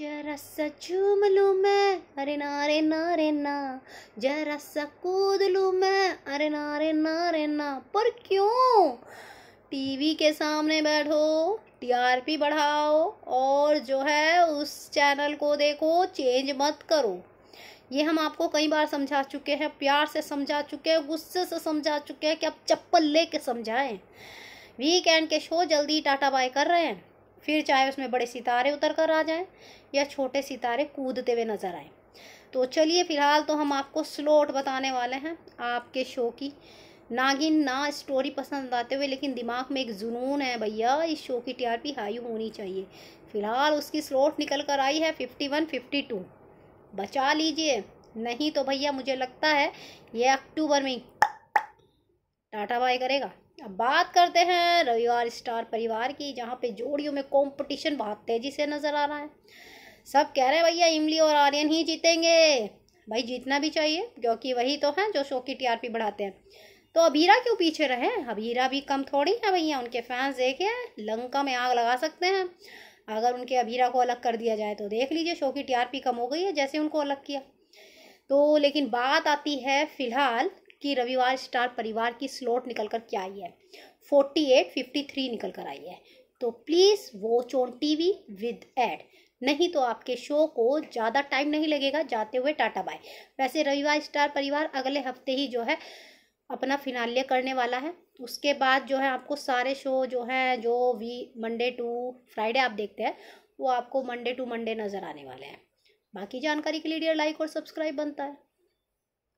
जरा सा चूम लूँ मैं अरे नारे नारे ना जरा सा कूद लूँ मैं अरे नारे नारे ना पर क्यों टीवी के सामने बैठो टीआरपी बढ़ाओ और जो है उस चैनल को देखो चेंज मत करो ये हम आपको कई बार समझा चुके हैं प्यार से समझा चुके हैं गुस्से से समझा चुके हैं कि आप चप्पल ले कर समझाएं वीकेंड के शो जल्दी टाटा बाय कर रहे हैं फिर चाहे उसमें बड़े सितारे उतर कर आ जाएं या छोटे सितारे कूदते हुए नज़र आए तो चलिए फ़िलहाल तो हम आपको स्लोट बताने वाले हैं आपके शो की नागिन ना स्टोरी पसंद आते हुए लेकिन दिमाग में एक जुनून है भैया इस शो की टीआरपी हाई होनी चाहिए फ़िलहाल उसकी स्लोट निकल कर आई है फिफ्टी वन फिफ्टी टू बचा लीजिए नहीं तो भैया मुझे लगता है ये अक्टूबर में टाटा बाय करेगा अब बात करते हैं रविवार स्टार परिवार की जहाँ पे जोड़ियों में कंपटीशन बहुत तेज़ी से नज़र आ रहा है सब कह रहे हैं भैया इमली और आर्यन ही जीतेंगे भाई जीतना भी चाहिए क्योंकि वही तो हैं जो शो की टीआरपी बढ़ाते हैं तो अबीरा क्यों पीछे रहे अबीरा भी कम थोड़ी है भैया उनके फैंस देखे लंका में आग लगा सकते हैं अगर उनके अबीरा को अलग कर दिया जाए तो देख लीजिए शो की टीआरपी कम हो गई है जैसे उनको अलग किया तो लेकिन बात आती है फिलहाल कि रविवार स्टार परिवार की स्लॉट निकल कर क्या आई है फोर्टी एट फिफ्टी थ्री निकल कर आई है तो please watch on T V with ad नहीं तो आपके शो को ज़्यादा टाइम नहीं लगेगा जाते हुए टाटा बाय वैसे रविवार स्टार परिवार अगले हफ्ते ही जो है अपना फिनाले करने वाला है उसके बाद जो है आपको सारे शो जो हैं जो वी मंडे टू फ्राइडे आप देखते हैं वो आपको मंडे टू मंडे नज़र आने वाले हैं बाकी जानकारी के लिए डियर लाइक और सब्सक्राइब बनता है